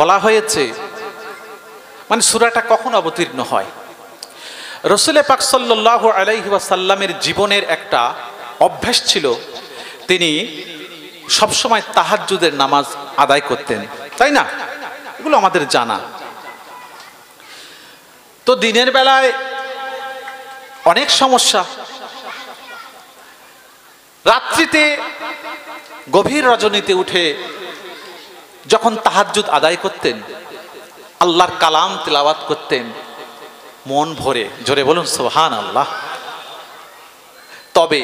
বলা হয়েছে মানে সুরাটা কখন অবতীর্ণ হয় রসুলে পাক সাল্লাহ আলাইহাসাল্লামের জীবনের একটা অভ্যাস ছিল তিনি সবসময় তাহাজুদের নামাজ আদায় করতেন তাই না এগুলো আমাদের জানা তো দিনের বেলায় অনেক সমস্যা রাত্রিতে গভীর রজনীতে উঠে যখন তাহাজুদ আদায় করতেন আল্লাহর কালাম তেলাওয়াত করতেন মন ভরে জোরে বলুন সোহান আল্লাহ তবে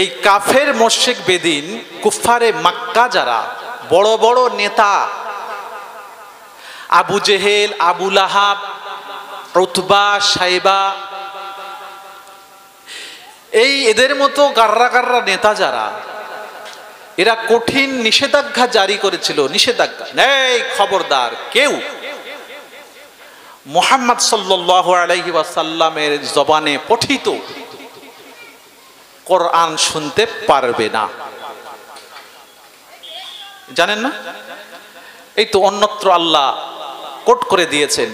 এই কাফের মোশেক বেদিন কুফারে মাক্কা যারা বড় বড় নেতা আবু জেহেল আবু লাহাব রুতবা সাইবা এই এদের মতো গার্রা গার্রা নেতা যারা এরা কঠিন নিষেধাজ্ঞা জারি করেছিল নিষেধাজ্ঞা নেই খবরদার কেউ মোহাম্মদ সাল্লাসাল্লামের জবানে পঠিত কোরআন শুনতে পারবে না জানেন না এই তো অন্যত্র আল্লাহ কোট করে দিয়েছেন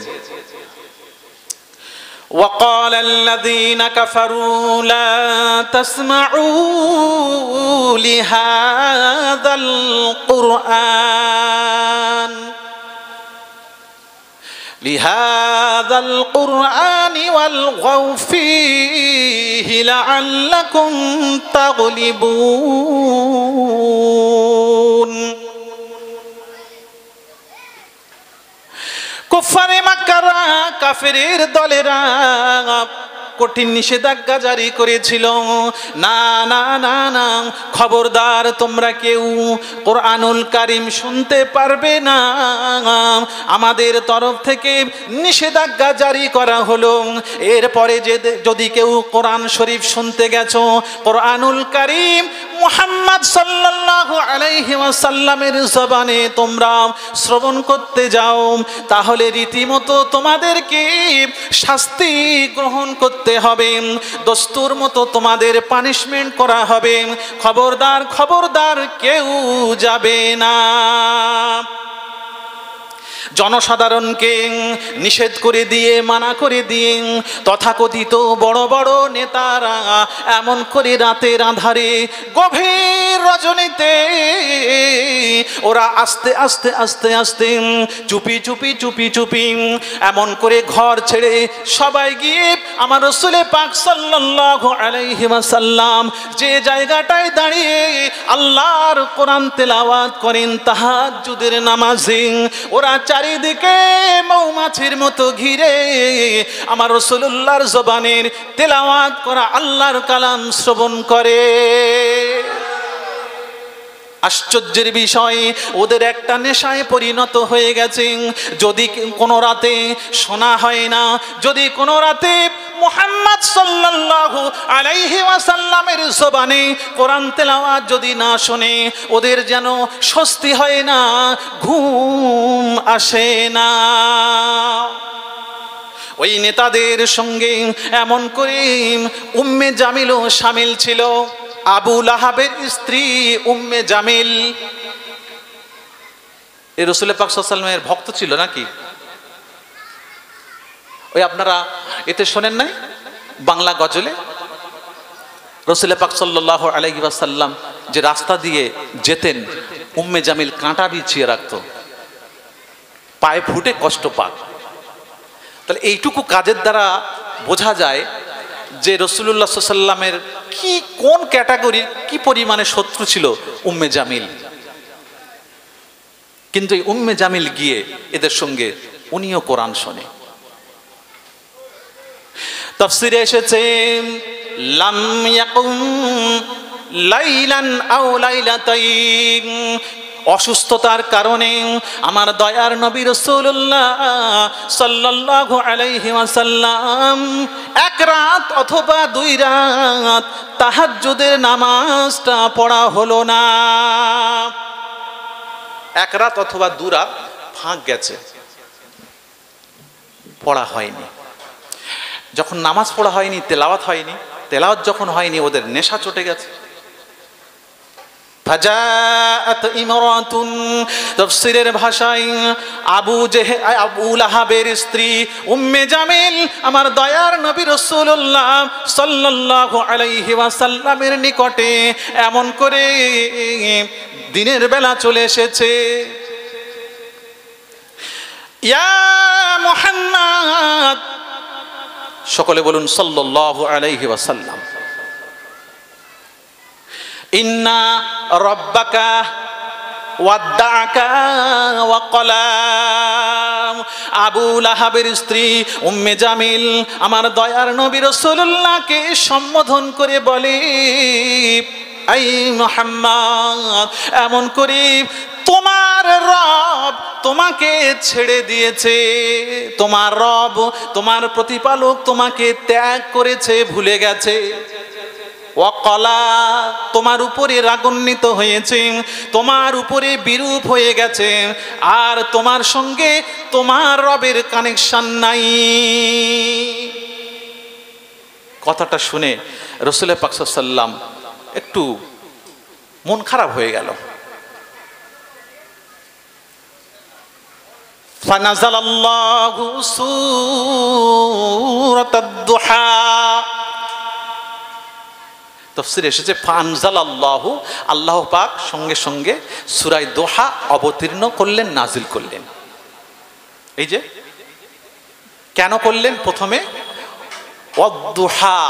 وقال الذين كفروا لا تسمعوا لهذا القرآن لهذا القرآن والغوا فيه لعلكم تغلبون كفر মুনাফিকারা কাফেরের দলেরা কঠিন নিষেধাজ্ঞা জারি করেছিল না না না না খবরদার তোমরা কেউ কোরআনুল কারিম শুনতে পারবে না আমাদের তরফ থেকে নিষেধাজ্ঞা জারি করা হলো এরপরে যে যদি কেউ কোরআন শরীফ শুনতে গেছ কোরআনুল কারিম মোহাম্মদ সাল্লাল্লাহু আলাইহি ওয়াসাল্লামের জবানে তোমরা শ্রবণ করতে যাও তাহলে রীতিমতো তোমাদেরকে শাস্তি গ্রহণ করতে হবে দস্তুর মতো তোমাদের পানিশমেন্ট করা হবে খবরদার খবরদার কেউ যাবে না জনসাধারণকে নিষেধ করে দিয়ে মানা করে দিয়ে তথাকথিত বড় বড় নেতারা এমন করে রাতের আধারে গভীর রজনীতে ওরা আস্তে আস্তে আস্তে আস্তে চুপি চুপি চুপি চুপি এমন করে ঘর ছেড়ে সবাই গিয়ে আমার রসুলে পাক সাল্লাম যে জায়গাটায় দাঁড়িয়ে আল্লাহর কোরআন তেলাওয়াত করেন তাহাজুদের নামাজিং ওরা চা চারিদিকে মৌমাছির মতো ঘিরে আমার রসুল্লাহর জবানের তেলাওয়াত করা আল্লাহর কালাম শ্রবণ করে আশ্চর্যের বিষয় ওদের একটা নেশায় পরিণত হয়ে গেছে যদি কোনো রাতে শোনা হয় না যদি কোনো রাতে মোহাম্মদ সাল্লাল্লাহু আলাইহি ওয়াসাল্লামের জোবানে কোরআন তেলাওয়াত যদি না শোনে ওদের যেন স্বস্তি হয় না ঘুম আসে না ওই নেতাদের সঙ্গে এমন করে উম্মে জামিলও সামিল ছিল আবু লাহাবের স্ত্রী উম্মে জামিল এই রসুল পাকসালামের ভক্ত ছিল নাকি ওই আপনারা এতে শোনেন নাই বাংলা গজলে রসুল পাক সাল্লাহ আলহিবাসাল্লাম যে রাস্তা দিয়ে যেতেন উম্মে জামিল কাঁটা বিছিয়ে রাখত পায়ে ফুটে কষ্ট পাক তাহলে এইটুকু কাজের দ্বারা বোঝা যায় যে রসুল্লাহ সাল্লামের কি কোন ক্যাটাগরির কি পরিমাণে শত্রু ছিল উম্মে জামিল কিন্তু এই উম্মে জামিল গিয়ে এদের সঙ্গে উনিও কোরআন শোনে তফসিরে এসেছে লাম লাইলান অসুস্থতার কারণে আমার দয়ার নবী রসুল্লাহ সাল্লাহ আলাইহাসাল্লাম এক রাত অথবা দুই রাত তাহাজুদের নামাজটা পড়া হলো না এক রাত অথবা দু রাত ফাঁক গেছে পড়া হয়নি যখন নামাজ পড়া হয়নি তেলাওয়াত হয়নি তেলাওয়াত যখন হয়নি ওদের নেশা চটে গেছে ফাজাআত ইমরাতুন তাফসীরের ভাষায় আবু জেহে আবু লাহাবের স্ত্রী উম্মে জামিল আমার দয়ার নবী রাসূলুল্লাহ সাল্লাল্লাহু আলাইহি ওয়াসাল্লামের নিকটে এমন করে দিনের বেলা চলে এসেছে ইয়া মুহাম্মদ সকলে বলুন সাল্লাল্লাহু আলাইহি ওয়াসাল্লাম ইন্না রব্বাকা ওয়াদ্দাকা ওয়াকলাম আবু লাহাবের স্ত্রী উম্মে জামিল আমার দয়ার নবী রসুল্লাহকে সম্বোধন করে বলে আই মোহাম্মদ এমন করে তোমার রব তোমাকে ছেড়ে দিয়েছে তোমার রব তোমার প্রতিপালক তোমাকে ত্যাগ করেছে ভুলে গেছে অকলা তোমার উপরে রাগান্বিত হয়েছে তোমার উপরে বিরূপ হয়ে গেছে আর তোমার সঙ্গে তোমার রবের কানেকশন নাই কথাটা শুনে রসুল পাকসাল্লাম একটু মন খারাপ হয়ে গেল ফানাজাল আল্লাহ সুরাত তফসির এসেছে ফানজাল আল্লাহ আল্লাহ পাক সঙ্গে সঙ্গে সুরাই দোহা অবতীর্ণ করলেন নাজিল করলেন এই যে কেন করলেন প্রথমে অদোহা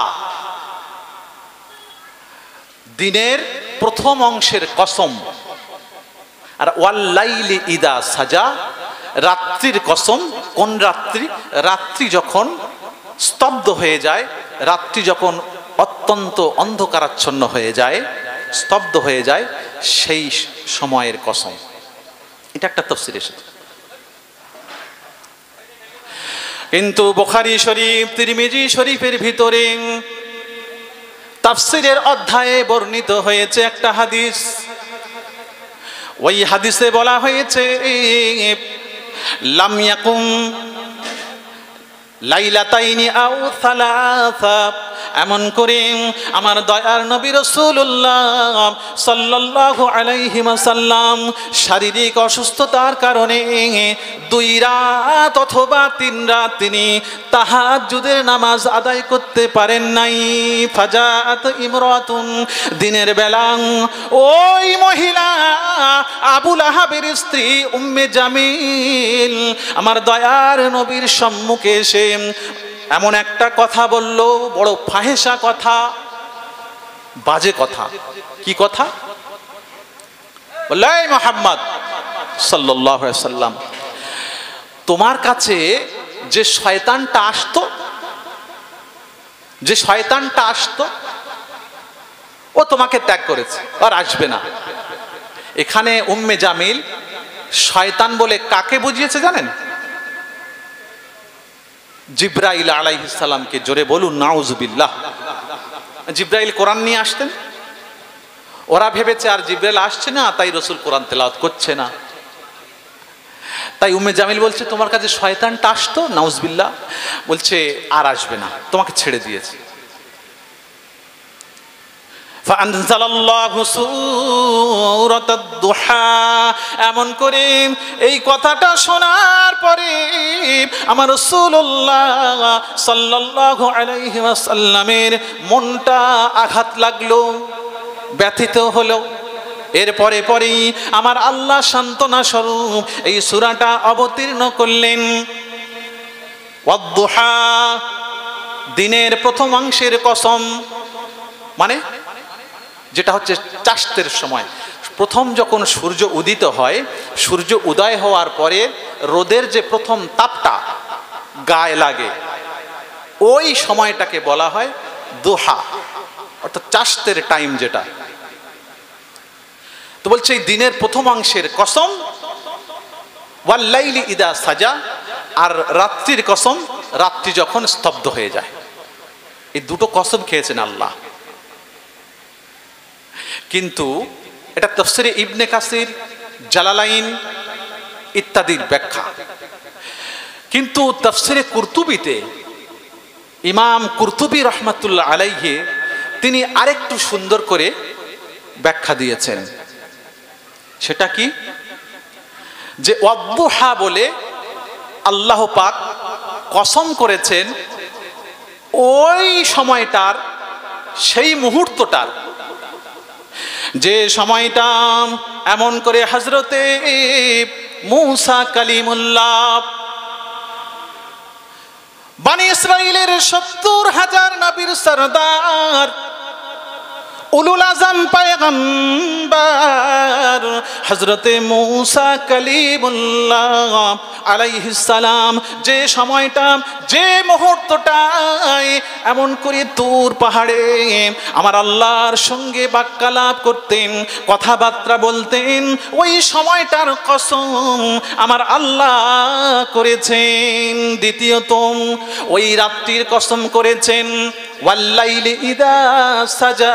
দিনের প্রথম অংশের কসম আর ওয়াল্লাইলি ইদা সাজা রাত্রির কসম কোন রাত্রি রাত্রি যখন স্তব্ধ হয়ে যায় রাত্রি যখন অত্যন্ত অন্ধকারাচ্ছন্ন হয়ে যায় স্তব্ধ হয়ে যায় সেই সময়ের কসম এটা একটা তফসিল এসেছে কিন্তু বোখারি শরীফ তিরমিজি শরীফের ভিতরে তাফসিরের অধ্যায়ে বর্ণিত হয়েছে একটা হাদিস ওই হাদিসে বলা হয়েছে লাম লাইলাতাইনি আও সালাসা এমন করে আমার দয়ার নবী রসুল্লাহ সাল্লাহ আলাইহিমাসাল্লাম শারীরিক অসুস্থতার কারণে দুই রাত অথবা তিন রাত তিনি তাহাজুদের নামাজ আদায় করতে পারেন নাই ফাজাত ইমরাতুন দিনের বেলাং ওই মহিলা আবুল আহাবের স্ত্রী উম্মে জামিল আমার দয়ার নবীর সম্মুখে এসে এমন একটা কথা বলল বড় ফাহেসা কথা বাজে কথা কি কথা মোহাম্মদ সাল্লাম তোমার কাছে যে শয়তানটা আসতো যে শয়তানটা আসতো ও তোমাকে ত্যাগ করেছে আর আসবে না এখানে উম্মে জামিল শয়তান বলে কাকে বুঝিয়েছে জানেন জিব্রাইল আলাইসালামকে জোরে বলুন নাউজবিল্লাহ জিব্রাইল কোরআন নিয়ে আসতেন ওরা ভেবেছে আর জিব্রাইল আসছে না তাই রসুল কোরআন তেলাওত করছে না তাই উমে জামিল বলছে তোমার কাছে শয়তানটা আসতো নাউজবিল্লাহ বলছে আর আসবে না তোমাকে ছেড়ে দিয়েছে এমন করে এই কথাটা শোনার পরে আমার সাল্লামের মনটা আঘাত লাগলো ব্যথিত হলো এর পরে পরেই আমার আল্লাহ সান্ত্বনা স্বরূপ এই সুরাটা অবতীর্ণ করলেন দিনের প্রথম অংশের কসম মানে যেটা হচ্ছে চাষতের সময় প্রথম যখন সূর্য উদিত হয় সূর্য উদয় হওয়ার পরে রোদের যে প্রথম তাপটা গায়ে লাগে ওই সময়টাকে বলা হয় দোহা অর্থাৎ চাষতের টাইম যেটা তো বলছে এই দিনের প্রথম অংশের কসম ওয়াল্লাইলি ইদা সাজা আর রাত্রির কসম রাত্রি যখন স্তব্ধ হয়ে যায় এই দুটো কসম খেয়েছেন আল্লাহ কিন্তু এটা তফসিরে ইবনে কাসির জালালাইন ইত্যাদির ব্যাখ্যা কিন্তু তফসিরে কুর্তুবিতে ইমাম কুর্তুবি রহমাতুল্লাহ আলাইহে তিনি আরেকটু সুন্দর করে ব্যাখ্যা দিয়েছেন সেটা কি যে অব্বহা বলে আল্লাহ পাক কসম করেছেন ওই সময়টার সেই মুহূর্তটার যে সময়টা এমন করে হজরতে মৌসা কালিমুল্লাহ বানি ইসরায়েলের সত্তর হাজার নাবির সরদার উলুল আজম পয়গম্বর হজরতে মৌসা কলিমুল্লাহ আলাইহিসালাম যে সময়টা যে মুহূর্তটাই এমন করে দূর পাহাড়ে আমার আল্লাহর সঙ্গে বাক্যালাপ করতেন কথাবার্তা বলতেন ওই সময়টার কসম আমার আল্লাহ করেছেন দ্বিতীয়ত ওই রাত্রির কসম করেছেন ওয়াল্লাইলি ইদা সাজা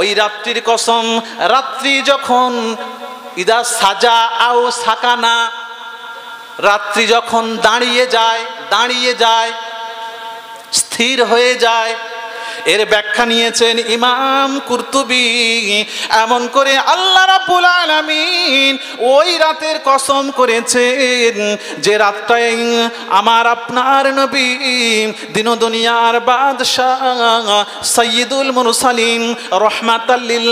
ওই রাত্রির কসম রাত্রি যখন ইদা সাজা আও সাকানা রাত্রি যখন দাঁড়িয়ে যায় দাঁড়িয়ে যায় স্থির হয়ে যায় এর ব্যাখ্যা নিয়েছেন ইমাম কুর্তুবি এমন করে আল্লাহ রাবুল আলমিন ওই রাতের কসম করেছেন যে রাতটায় আমার আপনার নবী দিন দুনিয়ার বাদশাহ সৈয়দুল মুরসালিন রহমাতাল্লিল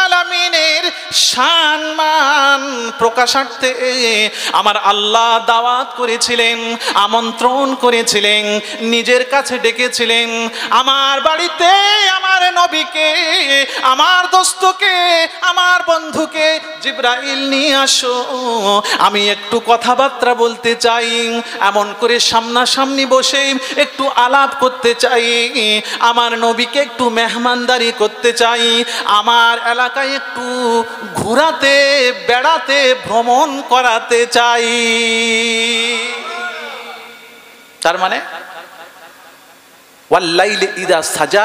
আলামিনের সম্মান প্রকাশার্থে আমার আল্লাহ দাওয়াত করেছিলেন আমন্ত্রণ করেছিলেন নিজের কাছে ডেকেছিলেন আমার বাড়িতে আমার নবীকে আমার দোস্তকে আমার বন্ধুকে জিব্রাইল নিয়ে আসো আমি একটু কথাবার্তা বলতে চাই এমন করে সামনাসামনি বসে একটু আলাপ করতে চাই আমার নবীকে একটু মেহমানদারি করতে চাই আমার এলাকায় একটু ঘুরাতে বেড়াতে ভ্রমণ করাতে চাই তার মানে ওয়াল্লাইলে ইদা সাজা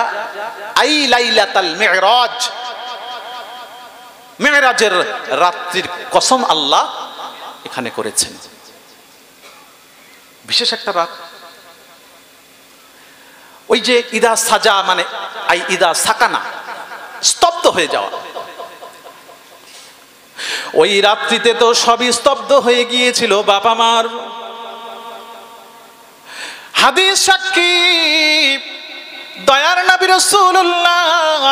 আই লাইলাতাল মিরাজ মেয়েরাজের রাত্রির কসম আল্লাহ এখানে করেছেন বিশেষ একটা রাত ওই যে ইদা সাজা মানে আই ইদা সাকানা স্তব্ধ হয়ে যাওয়া ওই রাত্রিতে তো সবই স্তব্ধ হয়ে গিয়েছিল বাবা মার হাদিস সাক্ষী দয়ার নবী রাসূলুল্লাহ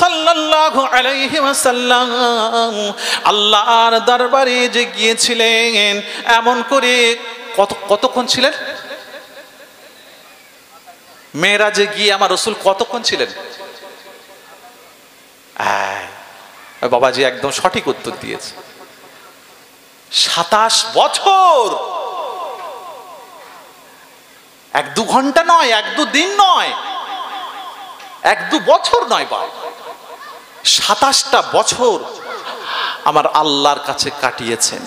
সাল্লাল্লাহু আলাইহি ওয়াসাল্লাম আল্লাহর দরবারে যে গিয়েছিলেন এমন করে কত কতক্ষণ ছিলেন মেয়েরা যে গিয়ে আমার রসুল কতক্ষণ ছিলেন বাবাজি একদম সঠিক উত্তর দিয়েছে সাতাশ বছর এক দু ঘন্টা নয় এক দু দিন নয় এক দু বছর নয় বা সাতাশটা বছর আমার আল্লাহর কাছে কাটিয়েছেন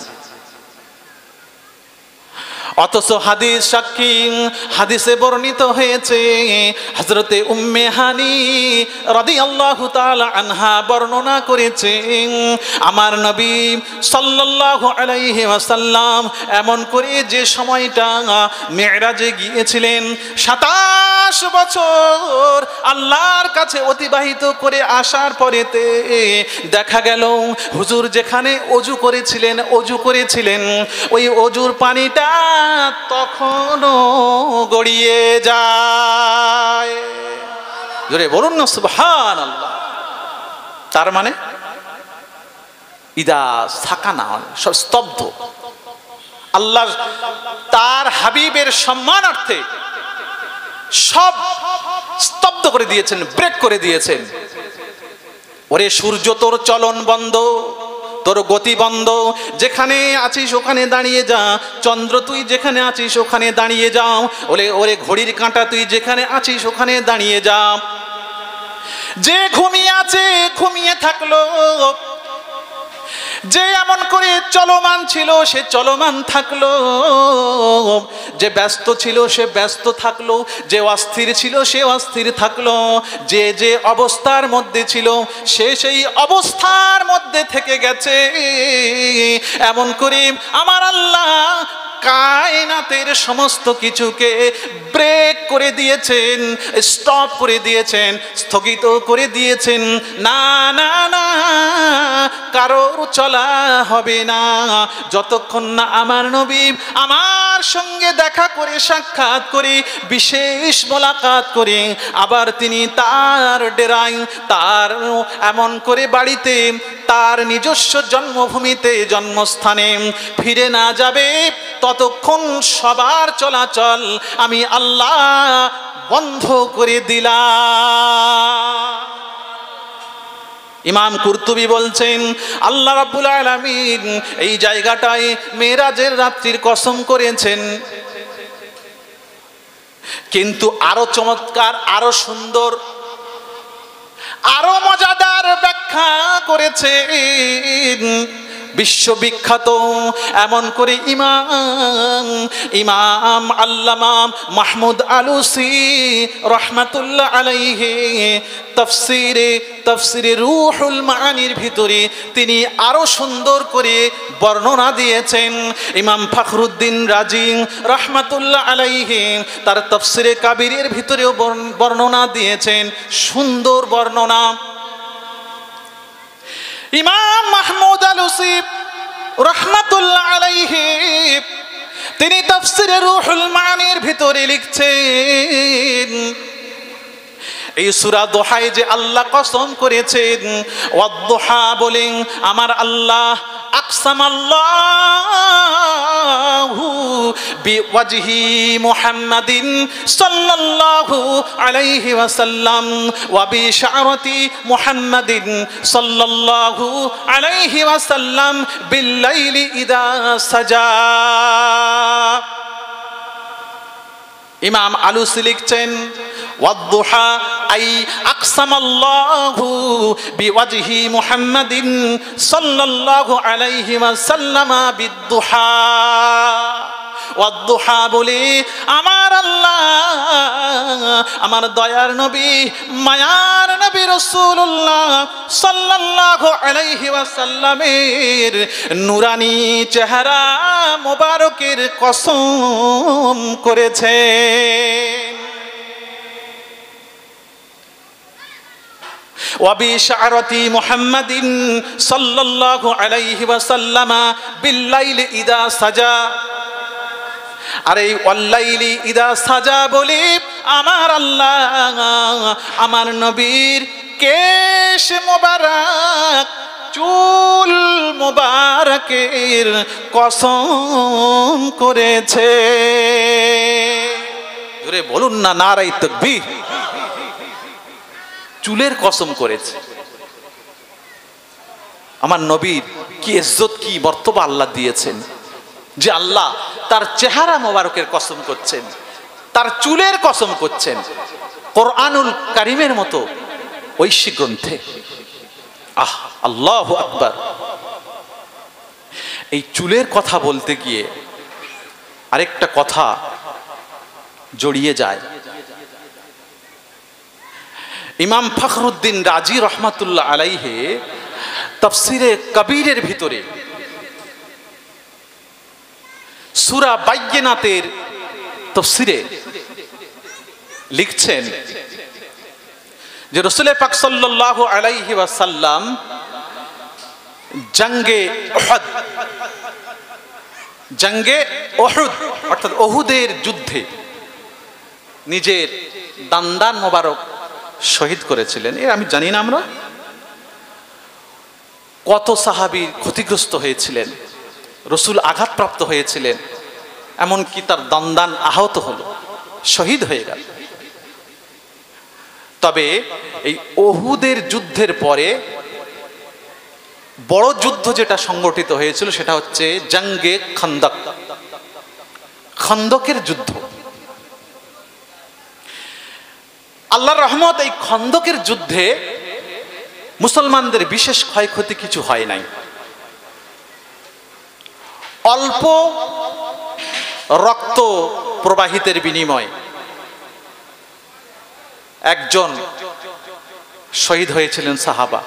অথচ হাদিস সাক্ষী হাদিসে বর্ণিত হয়েছে হজরতে উম্মে হানি রদি আল্লাহ আনহা বর্ণনা করেছে আমার নবী সাল্লাহ আলাইহি আসাল্লাম এমন করে যে সময়টা মেয়েরাজে গিয়েছিলেন সাতাশ বছর আল্লাহর কাছে অতিবাহিত করে আসার পরেতে দেখা গেল হুজুর যেখানে অজু করেছিলেন অজু করেছিলেন ওই অজুর পানিটা তখনও গড়িয়ে যায় বলুন না সুবহান তার মানে ইদা না সব স্তব্ধ আল্লাহ তার হাবিবের সম্মানার্থে সব স্তব্ধ করে দিয়েছেন ব্রেক করে দিয়েছেন ওরে সূর্য তোর চলন বন্ধ তোর গতি বন্ধ যেখানে আছিস ওখানে দাঁড়িয়ে যা চন্দ্র তুই যেখানে আছিস ওখানে দাঁড়িয়ে যাও ওলে ওরে ঘড়ির কাঁটা তুই যেখানে আছিস ওখানে দাঁড়িয়ে যা যে ঘুমিয়ে আছে ঘুমিয়ে থাকলো যে এমন করে চলমান ছিল সে চলমান থাকলো যে ব্যস্ত ছিল সে ব্যস্ত থাকলো যে অস্থির ছিল সে অস্থির থাকলো যে যে অবস্থার মধ্যে ছিল সে সেই অবস্থার মধ্যে থেকে গেছে এমন করি আমার আল্লাহ কায়নাতের সমস্ত কিছুকে ব্রেক করে দিয়েছেন স্টপ করে দিয়েছেন স্থগিত করে দিয়েছেন না না না কারোর চলা হবে না যতক্ষণ না আমার নবী আমার সঙ্গে দেখা করে সাক্ষাৎ করে বিশেষ মোলাকাত করে আবার তিনি তার ডেরাই তার এমন করে বাড়িতে তার নিজস্ব জন্মভূমিতে জন্মস্থানে ফিরে না যাবে ততক্ষণ সবার চলাচল আমি আল্লাহ বন্ধ করে দিলা ইমাম কুর্তুবি বলছেন আল্লাহ রাবুল আলমিন এই জায়গাটায় মেয়েরাজের রাত্রির কসম করেছেন কিন্তু আরো চমৎকার আরো সুন্দর আরো মজাদার ব্যাখ্যা করেছেন বিশ্ববিখ্যাত এমন করে ইমাম ইমাম আল্লামাম মাহমুদ আলুসি রহমাতুল্লাহ আলাইহে তফসিরে তফসিরে রুহুল মানির ভিতরে তিনি আরও সুন্দর করে বর্ণনা দিয়েছেন ইমাম ফখরুদ্দিন রাজিং রহমাতুল্লাহ আলাইহে তার তফসিরে কাবিরের ভিতরেও বর্ণনা দিয়েছেন সুন্দর বর্ণনা ইমাম মাহমুদ আল হুসিফ রহমাতুল্লাহ আলাইহি তিনি তফসিরে রুহুল মানির ভিতরে লিখছেন এই সুরা দোহাই যে আল্লাহ কসম করেছেন অদোহা বলেন আমার আল্লাহ আকসামাল্লাহু বিওয়াজহি মুহাম্মাদিন সাল্লাল্লাহু আলাইহি ওয়াসাল্লাম ওয়া বিশারতি মুহাম্মাদিন সাল্লাল্লাহু আলাইহি ওয়াসাল্লাম বিল্লাইলি ইদা সাজা امام আলুসি লিখছেন والضحى أي أقسم الله بوجه محمد صلى الله عليه وسلم بالضحى ওয়াদ্দুহা বলি আমার আল্লাহ আমার দয়ার নবী মায়ার নবী রসুল্লাহ সাল্লাল্লাহু আলাইহি ওয়াসাল্লামের নুরানি চেহারা মোবারকের কসম করেছে وبشعرتي محمد صلى الله عليه وسلم بالليل إذا سجى আর এই অল্লাইলি ইদা সাজা বলি আমার আল্লাহ আমার নবীর কেশ মোবারক চুল মোবারকের কসম করেছে ধরে বলুন না নারাই তকবি চুলের কসম করেছে আমার নবীর কি ইজ্জত কি বর্তবা আল্লাহ দিয়েছেন যে আল্লাহ তার চেহারা মোবারকের কসম করছেন তার চুলের কসম করছেন কোরআনুল কারিমের মতো ঐশী গ্রন্থে আহ আল্লাহ আকবর এই চুলের কথা বলতে গিয়ে আরেকটা কথা জড়িয়ে যায় ইমাম ফখরুদ্দিন রাজি রহমাতুল্লাহ আলাইহে তফসিরে কবিরের ভিতরে সুরা বাইনাতের তফসিরে লিখছেন যে রসুল পাক সাল্লাহ আলাইহি ওয়াসাল্লাম জঙ্গে জঙ্গে অহুদ অর্থাৎ অহুদের যুদ্ধে নিজের দান্দান মোবারক শহীদ করেছিলেন এর আমি জানি না আমরা কত সাহাবি ক্ষতিগ্রস্ত হয়েছিলেন রসুল আঘাতপ্রাপ্ত হয়েছিলেন এমনকি তার দন্দান আহত হল শহীদ হয়ে গেল তবে এই অহুদের যুদ্ধের পরে বড় যুদ্ধ যেটা সংগঠিত হয়েছিল সেটা হচ্ছে জঙ্গে খন্দক খন্দকের যুদ্ধ আল্লাহর রহমত এই খন্দকের যুদ্ধে মুসলমানদের বিশেষ ক্ষয়ক্ষতি কিছু হয় নাই অল্প রক্ত প্রবাহিতের বিনিময়ে একজন শহীদ হয়েছিলেন সাহাবা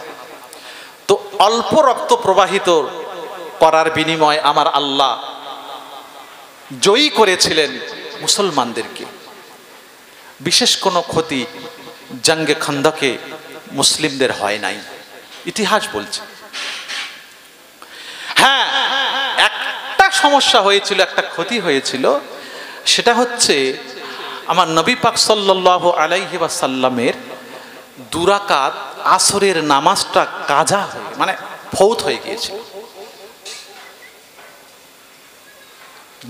তো অল্প রক্ত প্রবাহিত করার বিনিময়ে আমার আল্লাহ জয়ী করেছিলেন মুসলমানদেরকে বিশেষ কোনো ক্ষতি জঙ্গে খন্দকে মুসলিমদের হয় নাই ইতিহাস বলছে সমস্যা হয়েছিল একটা ক্ষতি হয়েছিল সেটা হচ্ছে আমার নবী পাক সাল্লাহ আলাইহি দুরাকাত আসরের নামাজটা কাজা হয়ে মানে ফৌত হয়ে গিয়েছিল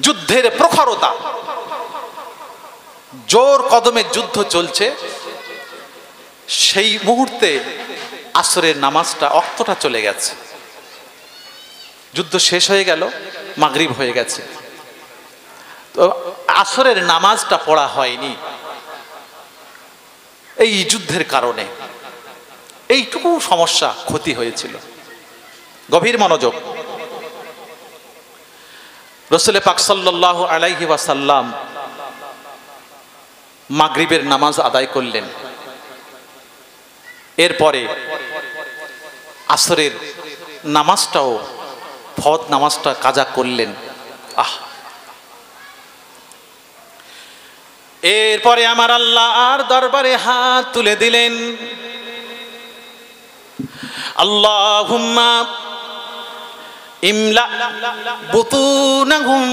যুদ্ধের প্রখরতা জোর কদমে যুদ্ধ চলছে সেই মুহূর্তে আসরের নামাজটা অক্তটা চলে গেছে যুদ্ধ শেষ হয়ে গেল মাগরিব হয়ে গেছে তো আসরের নামাজটা পড়া হয়নি এই যুদ্ধের কারণে এইটুকু সমস্যা ক্ষতি হয়েছিল গভীর মনোযোগ রসুল পাক সাল্লাহ আলাইহি ওয়াসাল্লাম মাগরিবের নামাজ আদায় করলেন এরপরে আসরের নামাজটাও ফত নামাজটা কাজা করলেন আহ এরপরে আমার আল্লাহ আর দরবারে হাত তুলে দিলেন আল্লাহ ইমলা বুতুনাহুম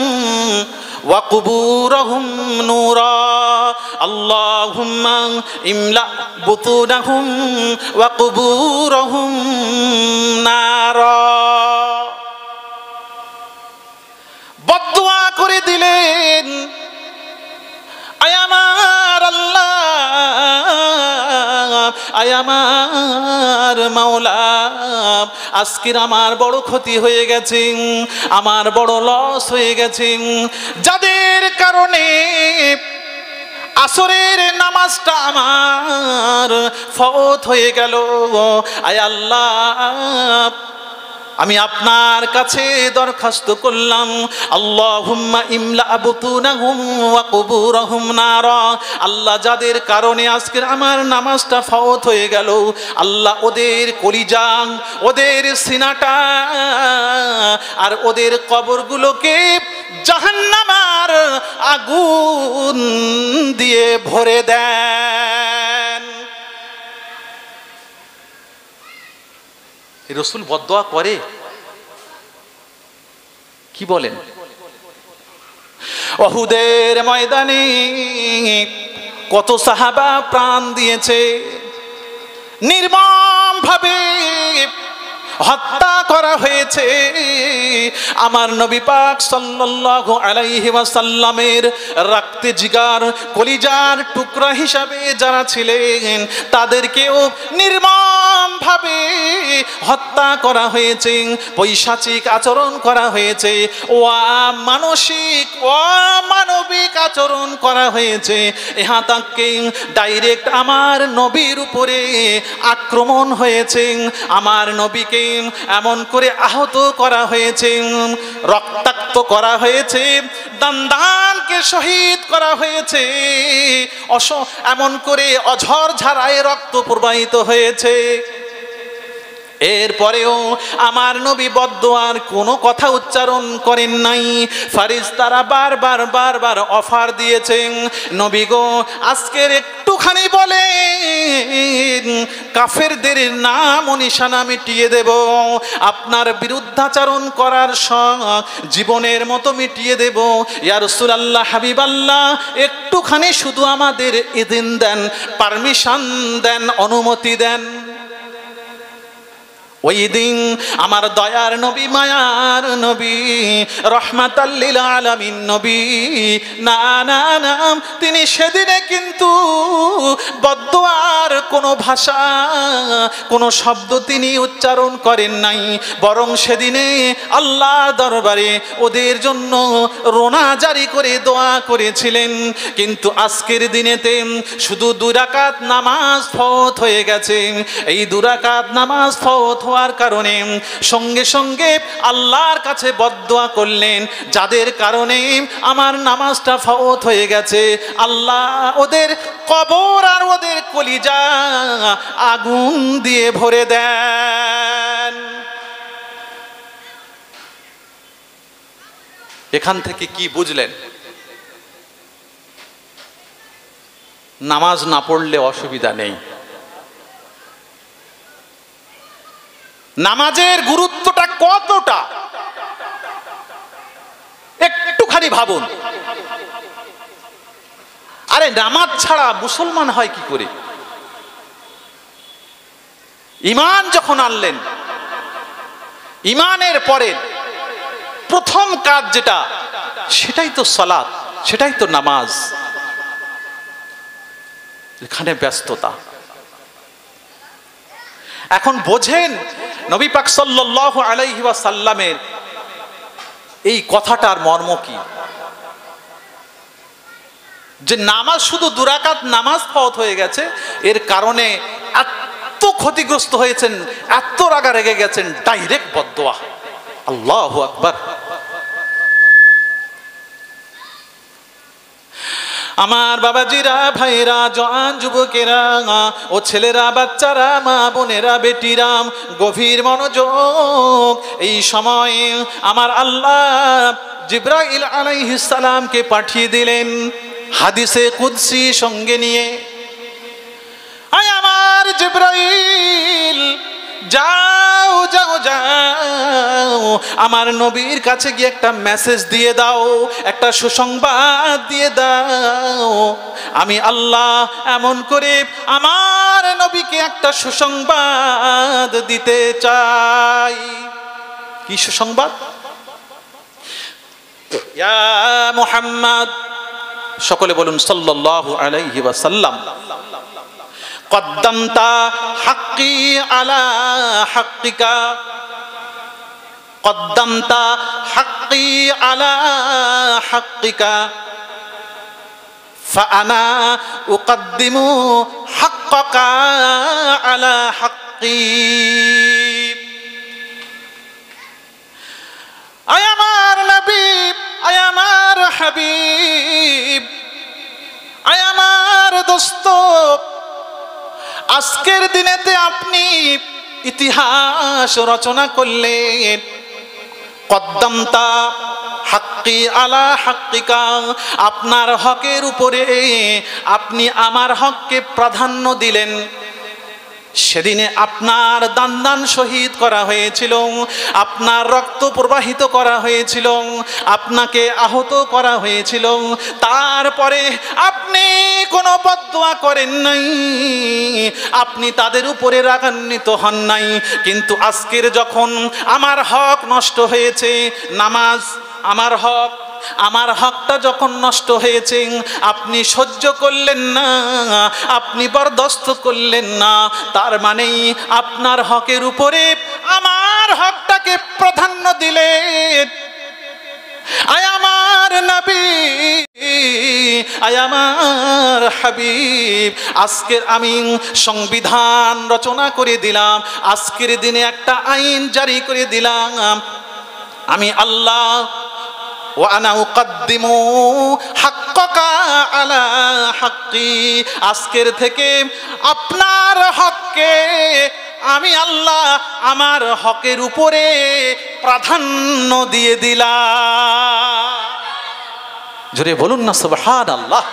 وقبورهم نورا اللهم املا بطونهم وقبورهم نارا বদুয়া করে দিলেন আয়ামার আমার আল্লাহ আয় আমার মাওলা আজকের আমার বড় ক্ষতি হয়ে গেছে আমার বড় লস হয়ে গেছে যাদের কারণে আসরের নামাজটা আমার ফত হয়ে গেল আয় আল্লাহ আমি আপনার কাছে দরখাস্ত করলাম আল্লাহুম্মা ইমলা আবুতুনাহুম ওয়া কুবুরহুম নারা আল্লাহ যাদের কারণে আজকে আমার নামাজটা ফাওত হয়ে গেল আল্লাহ ওদের কলিজা ওদের সিনাটা আর ওদের কবরগুলোকে জাহান্নামার আগুন দিয়ে ভরে দেয় রসুল বদোয়া করে কি বলেন অহুদের ময়দানে কত সাহাবা প্রাণ দিয়েছে নির্মম ভাবে হত্যা করা হয়েছে আমার নবী পাক সাল্লাল্লাহু আলাইহি ওয়াসাল্লামের রক্তে জিগার কলিজার টুকরা হিসাবে যারা ছিলেন তাদেরকেও নির্মমভাবে হত্যা করা হয়েছে পৈশাচিক আচরণ করা হয়েছে ও মানসিক ও মানবিক আচরণ করা হয়েছে ইহা তাকে ডাইরেক্ট আমার নবীর উপরে আক্রমণ হয়েছে আমার নবীকে এমন করে আহত করা হয়েছে রক্তাক্ত করা হয়েছে দানদানকে শহীদ করা হয়েছে অস এমন করে অঝর ঝাড়ায় রক্ত প্রবাহিত হয়েছে এরপরেও আমার নবী আর কোনো কথা উচ্চারণ করেন নাই ফারিজ তারা বারবার বারবার অফার দিয়েছেন নবী গো আজকের একটুখানি বলে কাফেরদের নাম ও নিশানা মিটিয়ে দেব আপনার বিরুদ্ধাচারণ করার শখ জীবনের মতো মিটিয়ে দেব ইয়ারসুল আল্লাহ হাবিব আল্লাহ একটুখানি শুধু আমাদের এদিন দেন পারমিশন দেন অনুমতি দেন ওই দিন আমার দয়ার নবী মায়ার নবী রহমাতাল্লিল আলামিন নবী না না না তিনি সেদিনে কিন্তু বদ্দোয়ার কোনো ভাষা কোনো শব্দ তিনি উচ্চারণ করেন নাই বরং সেদিনে আল্লাহ দরবারে ওদের জন্য রোনা জারি করে দোয়া করেছিলেন কিন্তু আজকের দিনেতে শুধু দুরাকাত নামাজ ফত হয়ে গেছে এই দুরাকাত নামাজ ফত হওয়ার কারণে সঙ্গে সঙ্গে আল্লাহর কাছে বদয়া করলেন যাদের কারণে আমার নামাজটা ফওত হয়ে গেছে আল্লাহ ওদের কবর আর ওদের কলিজা আগুন দিয়ে ভরে দেন এখান থেকে কি বুঝলেন নামাজ না পড়লে অসুবিধা নেই নামাজের গুরুত্বটা কতটা একটুখানি ভাবুন আরে নামাজ ছাড়া মুসলমান হয় কি করে ইমান যখন আনলেন ইমানের পরে প্রথম কাজ যেটা সেটাই তো সলাদ সেটাই তো নামাজ এখানে ব্যস্ততা এখন বোঝেন নবী পাক সাল্লাহ আলাইহি সাল্লামের এই কথাটার মর্ম কি যে নামাজ শুধু দুরাকাত নামাজ ফত হয়ে গেছে এর কারণে এত ক্ষতিগ্রস্ত হয়েছেন এত রাগা রেগে গেছেন ডাইরেক্ট বদোয়া আল্লাহ আকবার আমার বাবাজিরা ভাইরা জওয়ান যুবকেরা ও ছেলেরা বাচ্চারা মা বোনেরা বেটিরাম গভীর মনোযোগ এই সময়ে আমার আল্লাহ জিব্রাইল আলাইহিসালামকে পাঠিয়ে দিলেন হাদিসে কুদ্সি সঙ্গে নিয়ে আয় আমার জিব্রাইল যাও যাও যাও আমার নবীর কাছে গিয়ে একটা মেসেজ দিয়ে দাও একটা সুসংবাদ দিয়ে দাও আমি আল্লাহ এমন করে আমার নবীকে একটা সুসংবাদ দিতে চাই কি সুসংবাদ মোহাম্মদ সকলে বলুন সাল্লাহ আলাইহি ওয়াসাল্লাম قدمت حقي على حقك قدمت حقي على حقك فأنا أقدم حقك على حقي أيا مار নবী أيا مار حبيب আজকের দিনেতে আপনি ইতিহাস রচনা করলেন কদ্দমতা হাক্কি আলা হাক্কিকা আপনার হকের উপরে আপনি আমার হককে প্রাধান্য দিলেন সেদিনে আপনার দান দান শহীদ করা হয়েছিল আপনার রক্ত প্রবাহিত করা হয়েছিল আপনাকে আহত করা হয়েছিল তারপরে আপনি কোনো বদুয়া করেন নাই আপনি তাদের উপরে রাগান্বিত হন নাই কিন্তু আজকের যখন আমার হক নষ্ট হয়েছে নামাজ আমার হক আমার হকটা যখন নষ্ট হয়েছে আপনি সহ্য করলেন না আপনি বরদস্ত করলেন না তার মানেই আপনার হকের উপরে আমার হকটাকে প্রাধান্য দিলে আয় আমার নবী আয় আমার হাবিব আজকের আমি সংবিধান রচনা করে দিলাম আজকের দিনে একটা আইন জারি করে দিলাম আমি আল্লাহ আজকের থেকে আপনার হককে আমি আল্লাহ আমার হকের উপরে প্রাধান্য দিয়ে দিলাম জোরে বলুন না সুবহান আল্লাহ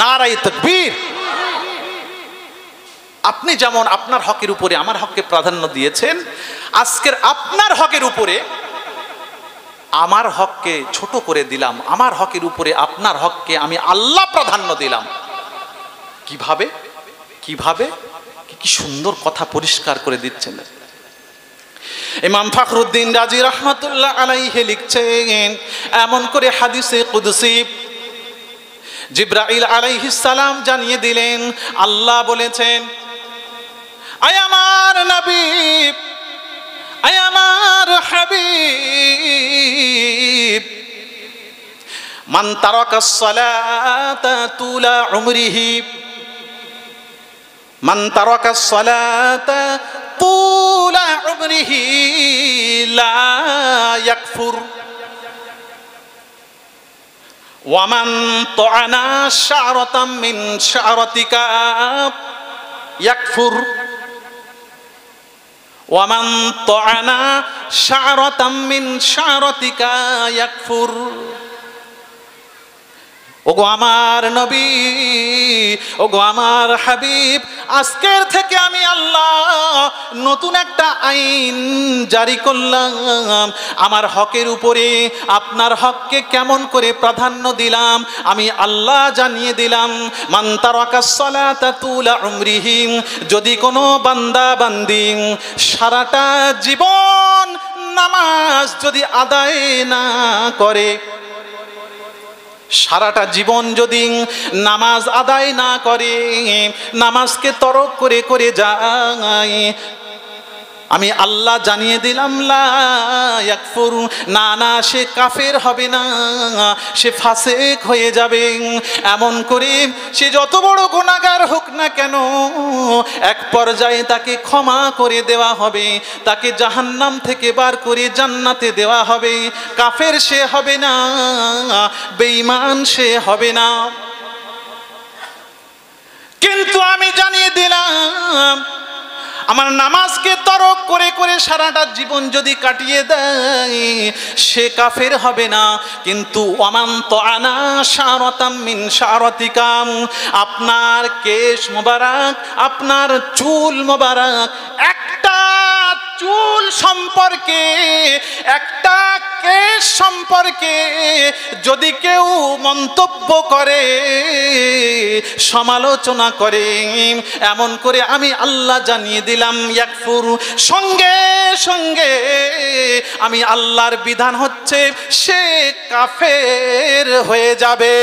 নারাই তকবীর আপনি যেমন আপনার হকের উপরে আমার হককে প্রাধান্য দিয়েছেন আজকের আপনার হকের উপরে আমার হককে ছোট করে দিলাম আমার হকের উপরে আপনার হককে আমি আল্লাহ প্রাধান্য দিলাম কিভাবে কিভাবে কি সুন্দর কথা পরিষ্কার করে দিচ্ছেন ইমাম ফখরুদ্দিন রাজি রহমতুল্লাহ আলাইহে লিখছেন এমন করে হাদিসে কুদসিব জিব্রাইল আলাইহিসালাম জানিয়ে দিলেন আল্লাহ বলেছেন আয় আমার নবী يا مرحبيب من ترك الصلاة طول عمره من ترك الصلاة طول عمره لا يكفر ومن طعن شعرة من شعرتك يكفر ওয়ামান তো আনা সারতাম মিন সারতিকা ইয়াকফুর ওগো আমার নবী ওগো আমার হাবিব আজকের থেকে আমি আল্লাহ নতুন একটা আইন জারি করলাম আমার হকের উপরে আপনার হককে কেমন করে প্রাধান্য দিলাম আমি আল্লাহ জানিয়ে দিলাম মান্তারকাসলাতাতুলামরিহিম যদি কোনো বান্দা বান্দি সারাটা জীবন নামাজ যদি আদায় না করে সারাটা জীবন যদি নামাজ আদায় না করে নামাজকে তরক করে করে যায় আমি আল্লাহ জানিয়ে দিলাম লাকফুর না না সে কাফের হবে না সে ফাসেক হয়ে যাবে এমন করে সে যত বড় গোনাগার হোক না কেন এক পর্যায়ে তাকে ক্ষমা করে দেওয়া হবে তাকে জাহান্নাম থেকে বার করে জান্নাতে দেওয়া হবে কাফের সে হবে না বেঈমান সে হবে না কিন্তু আমি জানিয়ে দিলাম আমার নামাজকে তরক করে করে সারাটা জীবন যদি কাটিয়ে দেয় সে কাফের হবে না কিন্তু অমান্ত আনা সারতামিন সারতিকাম আপনার কেশ মোবারক আপনার চুল মোবারক একটা চুল সম্পর্কে একটা কেস সম্পর্কে যদি কেউ মন্তব্য করে সমালোচনা করে এমন করে আমি আল্লাহ জানিয়ে দিলাম একফুর সঙ্গে সঙ্গে আমি আল্লাহর বিধান হচ্ছে সে কাফের হয়ে যাবে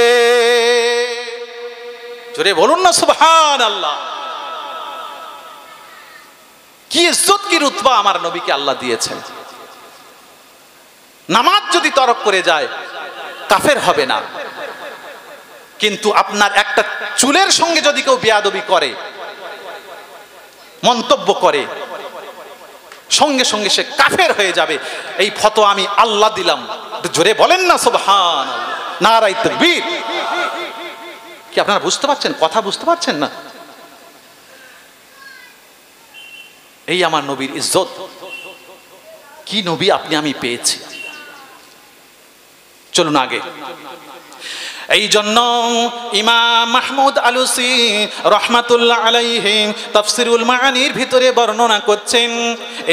জোরে বলুন না সুবহান আল্লাহ কি ইজ্জত কি রুতবা আমার নবীকে আল্লাহ দিয়েছেন নামাজ যদি তরক করে যায় কাফের হবে না কিন্তু আপনার একটা চুলের সঙ্গে যদি কেউ বেয়াদবি করে মন্তব্য করে সঙ্গে সঙ্গে সে কাফের হয়ে যাবে এই ফটো আমি আল্লাহ দিলাম জোরে বলেন না সব হান তকবীর কি আপনারা বুঝতে পারছেন কথা বুঝতে পারছেন না এই আমার নবীর ইজ্জত কি নবী আপনি আমি পেয়েছি চলুন আগে এই জন্য ইমাম মাহমুদ আলুসি রহমাতুল্লাহ আলাইহিম তফসিরুল মাহানির ভিতরে বর্ণনা করছেন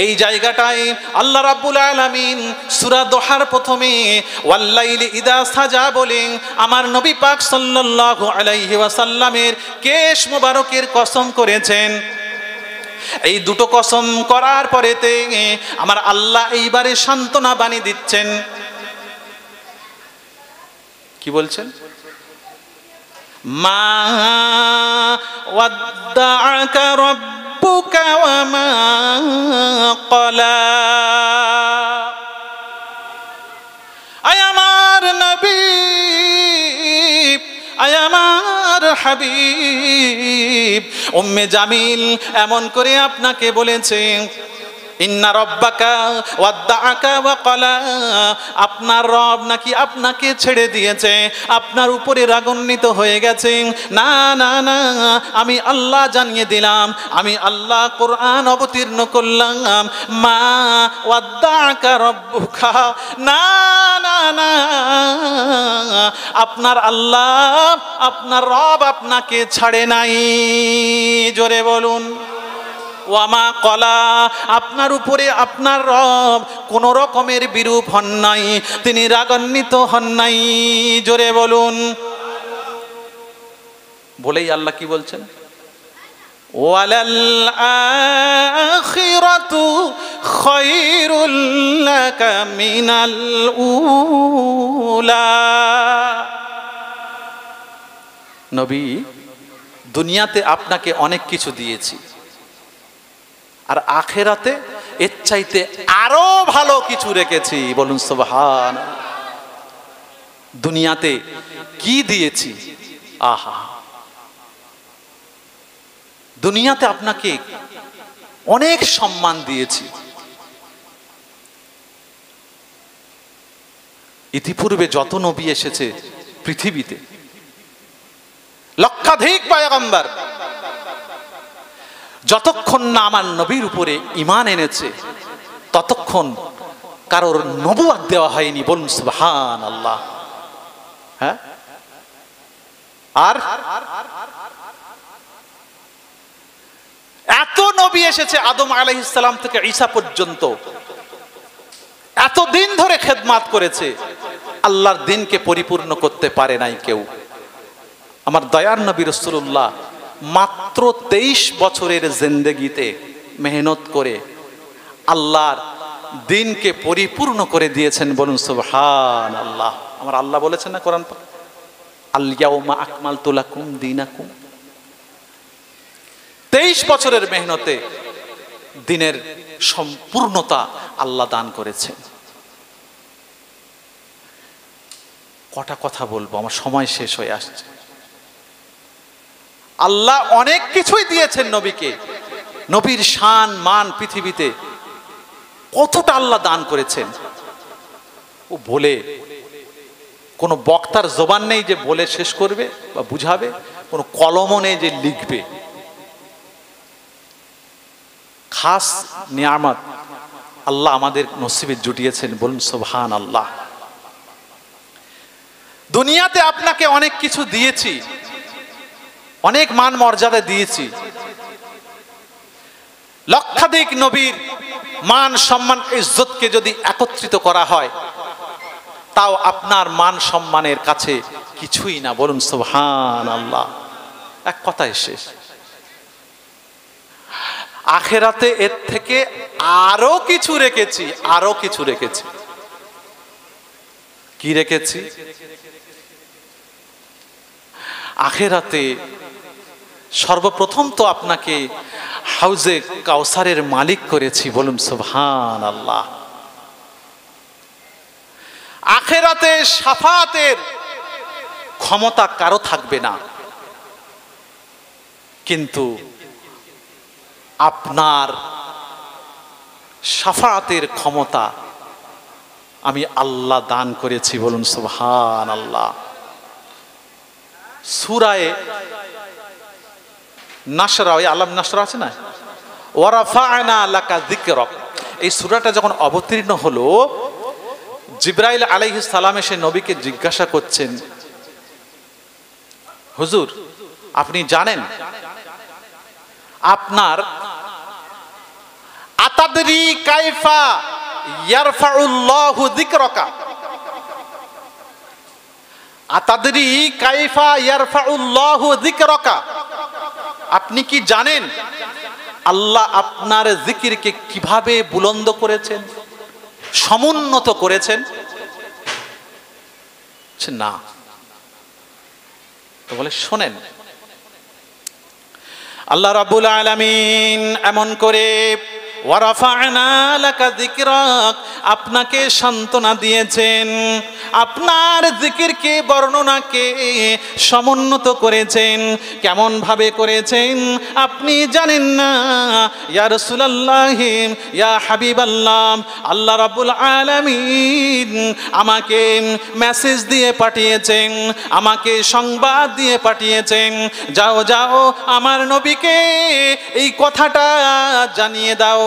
এই জায়গাটায় আল্লাহ রাব্বুল আলামিন সূরা দোহার প্রথমে ওয়াল্লাইল ইদা সাজা বলেন আমার নবী পাক সাল্লাল্লাহু আলাইহি ওয়াসাল্লামের কেশ মোবারকের কসম করেছেন এই দুটো কসম করার পরেতে আমার আল্লাহ এইবারে সান্ত্বনা বাণী দিচ্ছেন কি বলছেন মা ওয়াদ্দাআকা ওয়া মা হাবিব উম্মে জামিল এমন করে আপনাকে বলেছে ইন্না রব্বাকা ওয়াদ্দাআকা ওয়া ক্বালা আপনার রব নাকি আপনাকে ছেড়ে দিয়েছে আপনার উপরে রাগান্বিত হয়ে গেছে না না না আমি আল্লাহ জানিয়ে দিলাম আমি আল্লাহ কোরআন অবতীর্ণ করলাম মা ওয়াদ্দাআকা রব্বুকা না না না আপনার আল্লাহ আপনার রব আপনাকে ছাড়ে নাই জোরে বলুন ওয়ামা কলা আপনার উপরে আপনার রব কোন রকমের বিরূপ হন নাই তিনি রাগান্বিত হন নাই জোরে বলুন বলেই আল্লাহ কি বলছেন নবী দুনিয়াতে আপনাকে অনেক কিছু দিয়েছি আর আখেরাতে এর চাইতে আরো ভালো কিছু রেখেছি বলুন সোভান দুনিয়াতে কি দিয়েছি আহা দুনিয়াতে আপনাকে অনেক সম্মান দিয়েছি ইতিপূর্বে যত নবী এসেছে পৃথিবীতে লক্ষাধিক পায়গাম্বার যতক্ষণ না আমার নবীর উপরে ইমান এনেছে ততক্ষণ কারোর নবুয়াদ দেওয়া হয়নি বোন সুবহান আল্লাহ হ্যাঁ আর এত নবী এসেছে আদম আলহ ইসলাম থেকে ঈসা পর্যন্ত এতদিন ধরে খেদমাত করেছে আল্লাহর দিনকে পরিপূর্ণ করতে পারে নাই কেউ আমার দয়ার নবী রসুল্লাহ মাত্র তেইশ বছরের জিন্দেগিতে মেহনত করে আল্লাহর দিনকে পরিপূর্ণ করে দিয়েছেন বলুন সুহান আল্লাহ আমার আল্লাহ বলেছেন না কোরআন আল্লাউমা আকমাল তুলাকুম দিনাকুম তেইশ বছরের মেহনতে দিনের সম্পূর্ণতা আল্লাহ দান করেছেন কটা কথা বলবো আমার সময় শেষ হয়ে আসছে আল্লাহ অনেক কিছুই দিয়েছেন নবীকে নবীর শান মান পৃথিবীতে কতটা আল্লাহ দান করেছেন ও বলে কোনো বক্তার জবান নেই যে বলে শেষ করবে বা বুঝাবে কোনো কলমও নেই যে লিখবে খাস নিয়ামত আল্লাহ আমাদের নসিবে জুটিয়েছেন বলুন সোভান আল্লাহ দুনিয়াতে আপনাকে অনেক কিছু দিয়েছি অনেক মান মর্যাদা দিয়েছি লক্ষাধিক নবীর মান সম্মান ইজ্জতকে যদি একত্রিত করা হয় তাও আপনার মান সম্মানের কাছে কিছুই না বলুন সুহান আল্লাহ এক কথাই শেষ আখেরাতে এর থেকে আরো কিছু রেখেছি আরো কিছু রেখেছি কি রেখেছি আখেরাতে সর্বপ্রথম তো আপনাকে হাউজে কাউসারের মালিক করেছি বলুন সুবহান আল্লাহ আখেরাতে সাফাতের ক্ষমতা কারো থাকবে না কিন্তু আপনার সাফাতের ক্ষমতা আমি আল্লাহ দান করেছি বলুন সুবহান আল্লাহ সুরায় নাসরা ওই আল্লাহ নাসরা আছে না ওয়ারাফা আয়না দিকরক এই সুরাটা যখন অবতীর্ণ হলো জিব্রাইল আলাইহ সালামে সে নবীকে জিজ্ঞাসা করছেন হুজুর আপনি জানেন আপনার আতাদি কাইফা ইয়ারফাউল্লাহু যিকরাকা আতাদি কাইফা ইয়ারফাউল্লাহু যিকরাকা আপনি কি জানেন আল্লাহ আপনার জিকিরকে কিভাবে বুলন্দ করেছেন সমুন্নত করেছেন না তো বলে শোনেন আল্লাহ রাবুল আলমিন এমন করে আপনাকে সান্ত্বনা দিয়েছেন আপনার জিকিরকে বর্ণনাকে সমুন্নত করেছেন কেমন ভাবে করেছেন আপনি জানেন না ইয়া রসুলাল্লাহিম ইয়া হাবিব আল্লাহ আল্লাহ রাবুল আলমিন আমাকে মেসেজ দিয়ে পাঠিয়েছেন আমাকে সংবাদ দিয়ে পাঠিয়েছেন যাও যাও আমার নবীকে এই কথাটা জানিয়ে দাও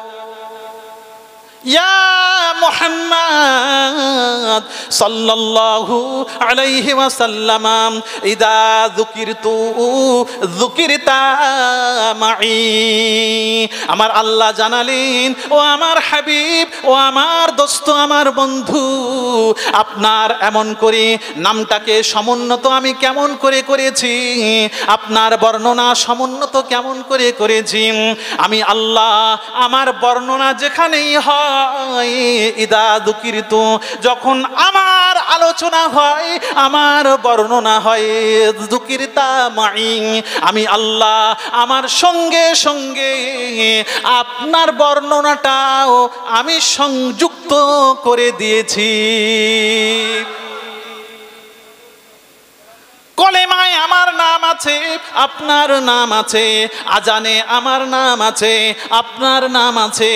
ওয়াসাল্লাম মাই আমার আল্লাহ জানালেন ও আমার হাবিব ও আমার দোস্ত আমার বন্ধু আপনার এমন করে নামটাকে সমুন্নত আমি কেমন করে করেছি আপনার বর্ণনা সমুন্নত কেমন করে করেছি আমি আল্লাহ আমার বর্ণনা যেখানেই হয় ইদা দুকিরিত যখন আমার আলোচনা হয় আমার বর্ণনা হয় দুকিরিতা মাই আমি আল্লাহ আমার সঙ্গে সঙ্গে আপনার বর্ণনাটাও আমি সংযুক্ত করে দিয়েছি কলেমা আছে আপনার নাম আছে আজানে আমার নাম আছে আপনার নাম আছে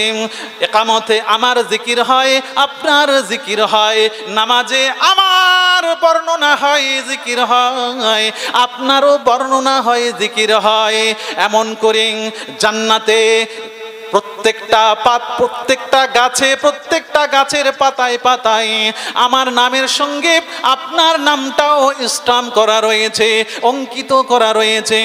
একামতে আমার জিকির হয় আপনার জিকির হয় নামাজে আমার বর্ণনা হয় জিকির হয় আপনারও বর্ণনা হয় জিকির হয় এমন করিং জান্নাতে প্রত্যেকটা প্রত্যেকটা গাছে প্রত্যেকটা গাছের পাতায় পাতায় আমার নামের সঙ্গে আপনার নামটাও স্টাম করা রয়েছে অঙ্কিত করা রয়েছে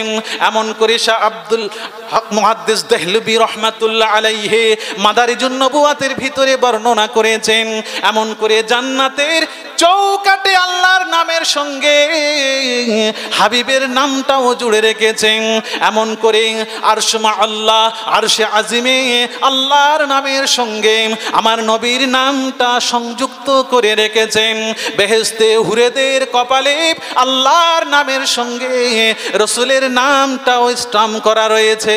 এমন করে শাহ আব্দুল হক মহাদ্দেশ দেহলুবি রহমাতুল্লাহ আলাইহে মাদারিজুন নবুয়াতের ভিতরে বর্ণনা করেছেন এমন করে জান্নাতের চৌকাটে আল্লাহর নামের সঙ্গে হাবিবের নামটাও জুড়ে রেখেছেন এমন করে আরশমা আল্লাহ আরশে আজিমে আল্লাহর নামের সঙ্গে আমার নবীর নামটা সংযুক্ত করে রেখেছেন বেহেস্তে হুরেদের কপালে আল্লাহর নামের সঙ্গে রসুলের নামটাও স্টাম্প করা রয়েছে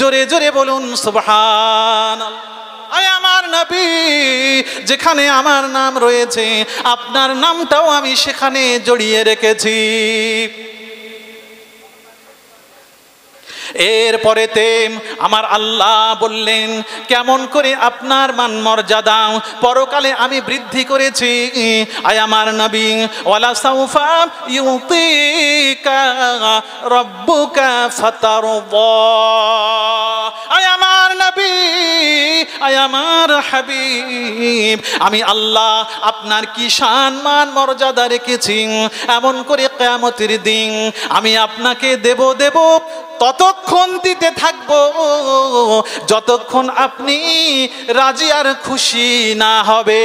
জোরে জোরে বলুন সুবহান আল্লাহ আয় আমার নবী যেখানে আমার নাম রয়েছে আপনার নামটাও আমি সেখানে জড়িয়ে রেখেছি এরপরে তেম আমার আল্লাহ বললেন কেমন করে আপনার মান মর্যাদা পরকালে আমি বৃদ্ধি করেছি আয় আমার নবী ওয়ালা সাউফা ইউতিকা রব্বুকা ফাতারুদা আয় আমার হাবিব আমি আল্লাহ আপনার কি শান মান মর্যাদা রেখেছি এমন করে কেমতির দিন আমি আপনাকে দেব দেব ততক্ষণ দিতে থাকব যতক্ষণ আপনি রাজি আর খুশি না হবে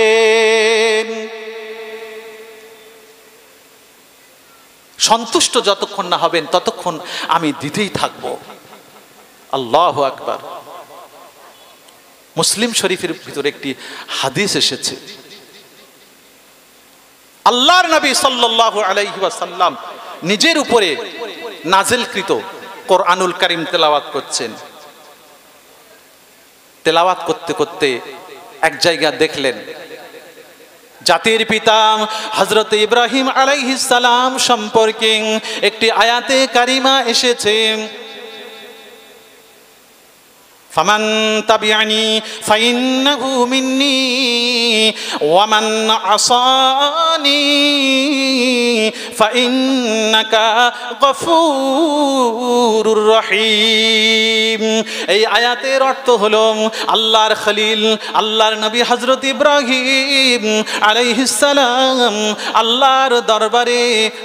সন্তুষ্ট যতক্ষণ না হবেন ততক্ষণ আমি দিতেই থাকব আল্লাহ আকবার মুসলিম শরীফের ভিতরে একটি হাদিস এসেছে আল্লাহর নবী সাল্লাহ আলাইহাসাল্লাম নিজের উপরে নাজেলকৃত কোরআনুল করিম তেলাওয়াত করছেন তেলাওয়াত করতে করতে এক জায়গা দেখলেন জাতির পিতা হজরত ইব্রাহিম আলাইহিস সালাম সম্পর্কে একটি আয়াতে কারিমা এসেছে فمن تبعني فإنه مني ومن عصاني فإنك غفور রহিম এই আয়াতের অর্থ হলো আল্লাহর খলিল আল্লাহর নবী হজরত ইব্রাহিম আলাইহিসালাম আল্লাহর দরবারে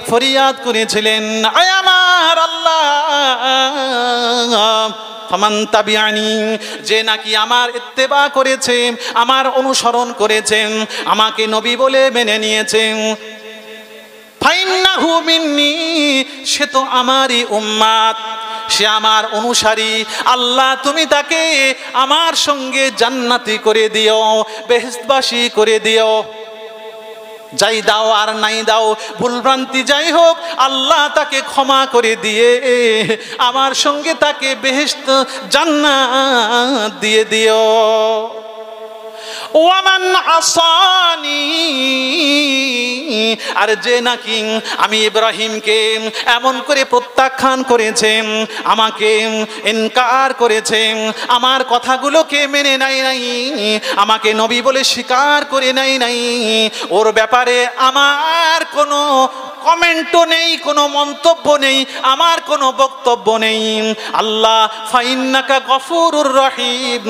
ফরিয়াদ করেছিলেন আয় আমার আল্লাহ যে নাকি আমার ইত্তেবা করেছে আমার অনুসরণ করেছেন আমাকে নবী বলে মেনে নিয়েছেন সে তো আমারই উম্মাদ সে আমার অনুসারী আল্লাহ তুমি তাকে আমার সঙ্গে জান্নাতি করে দিও বেহেস্তবাসী করে দিও যাই দাও আর নাই দাও ভুলভ্রান্তি যাই হোক আল্লাহ তাকে ক্ষমা করে দিয়ে আমার সঙ্গে তাকে বেহেস্ত জান্নাত দিয়ে দিও ওয়ামান আসানি আর যে নাকি আমি ইব্রাহিমকে এমন করে প্রত্যাখ্যান করেছে আমাকে ইনকার করেছেন আমার কথাগুলোকে মেনে নাই নাই আমাকে নবী বলে স্বীকার করে নাই নাই ওর ব্যাপারে আমার কোনো কমেন্টও নেই কোনো মন্তব্য নেই আমার কোনো বক্তব্য নেই আল্লাহ ফাইন্নাকা গফুরুর রহিম